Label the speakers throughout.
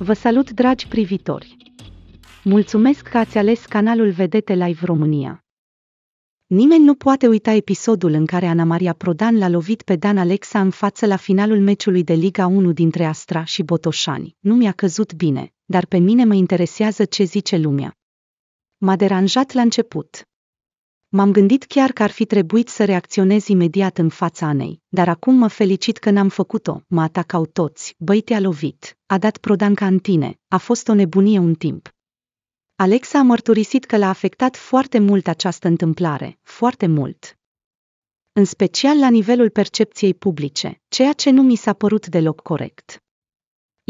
Speaker 1: Vă salut, dragi privitori! Mulțumesc că ați ales canalul Vedete Live România. Nimeni nu poate uita episodul în care Ana Maria Prodan l-a lovit pe Dan Alexa în față la finalul meciului de Liga 1 dintre Astra și Botoșani. Nu mi-a căzut bine, dar pe mine mă interesează ce zice lumea. M-a deranjat la început. M-am gândit chiar că ar fi trebuit să reacționez imediat în fața Anei, dar acum mă felicit că n-am făcut-o, mă atacau toți, băi te-a lovit, a dat prodanca în tine, a fost o nebunie un timp. Alexa a mărturisit că l-a afectat foarte mult această întâmplare, foarte mult. În special la nivelul percepției publice, ceea ce nu mi s-a părut deloc corect.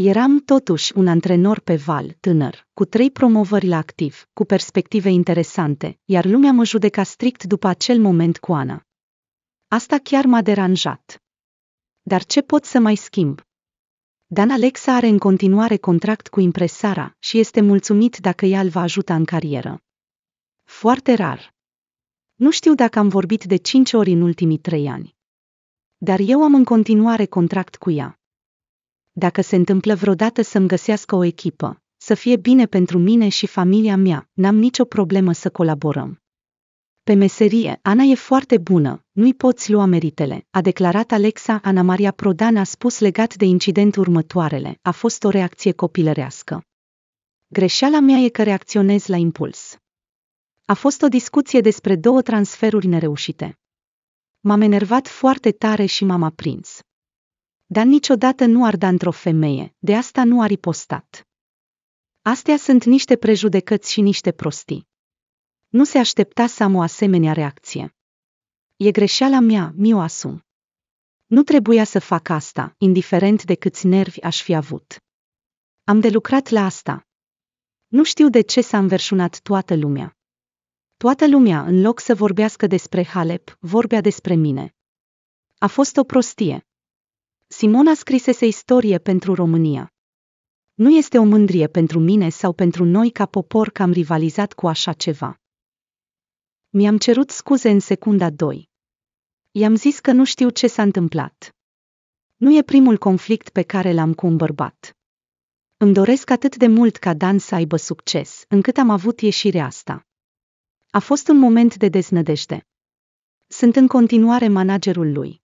Speaker 1: Eram totuși un antrenor pe val, tânăr, cu trei promovări la activ, cu perspective interesante, iar lumea mă judeca strict după acel moment cu Ana. Asta chiar m-a deranjat. Dar ce pot să mai schimb? Dan Alexa are în continuare contract cu impresara și este mulțumit dacă ea îl va ajuta în carieră. Foarte rar. Nu știu dacă am vorbit de cinci ori în ultimii trei ani. Dar eu am în continuare contract cu ea dacă se întâmplă vreodată să-mi găsească o echipă, să fie bine pentru mine și familia mea, n-am nicio problemă să colaborăm. Pe meserie, Ana e foarte bună, nu-i poți lua meritele, a declarat Alexa Ana Maria Prodan a spus legat de incident următoarele, a fost o reacție copilărească. Greșeala mea e că reacționez la impuls. A fost o discuție despre două transferuri nereușite. M-am enervat foarte tare și m-am aprins dar niciodată nu ar da într-o femeie, de asta nu a ripostat. Astea sunt niște prejudecăți și niște prostii. Nu se aștepta să am o asemenea reacție. E greșeala mea, mi-o asum. Nu trebuia să fac asta, indiferent de câți nervi aș fi avut. Am de lucrat la asta. Nu știu de ce s-a înverșunat toată lumea. Toată lumea, în loc să vorbească despre Halep, vorbea despre mine. A fost o prostie. Simona scrisese istorie pentru România. Nu este o mândrie pentru mine sau pentru noi ca popor că am rivalizat cu așa ceva. Mi-am cerut scuze în secunda 2. I-am zis că nu știu ce s-a întâmplat. Nu e primul conflict pe care l-am cu un bărbat. Îmi doresc atât de mult ca Dan să aibă succes, încât am avut ieșirea asta. A fost un moment de deznădejde. Sunt în continuare managerul lui.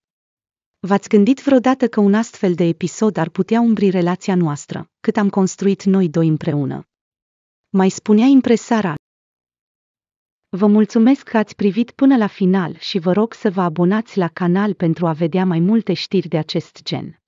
Speaker 1: V-ați gândit vreodată că un astfel de episod ar putea umbri relația noastră, cât am construit noi doi împreună? Mai spunea impresara. Vă mulțumesc că ați privit până la final și vă rog să vă abonați la canal pentru a vedea mai multe știri de acest gen.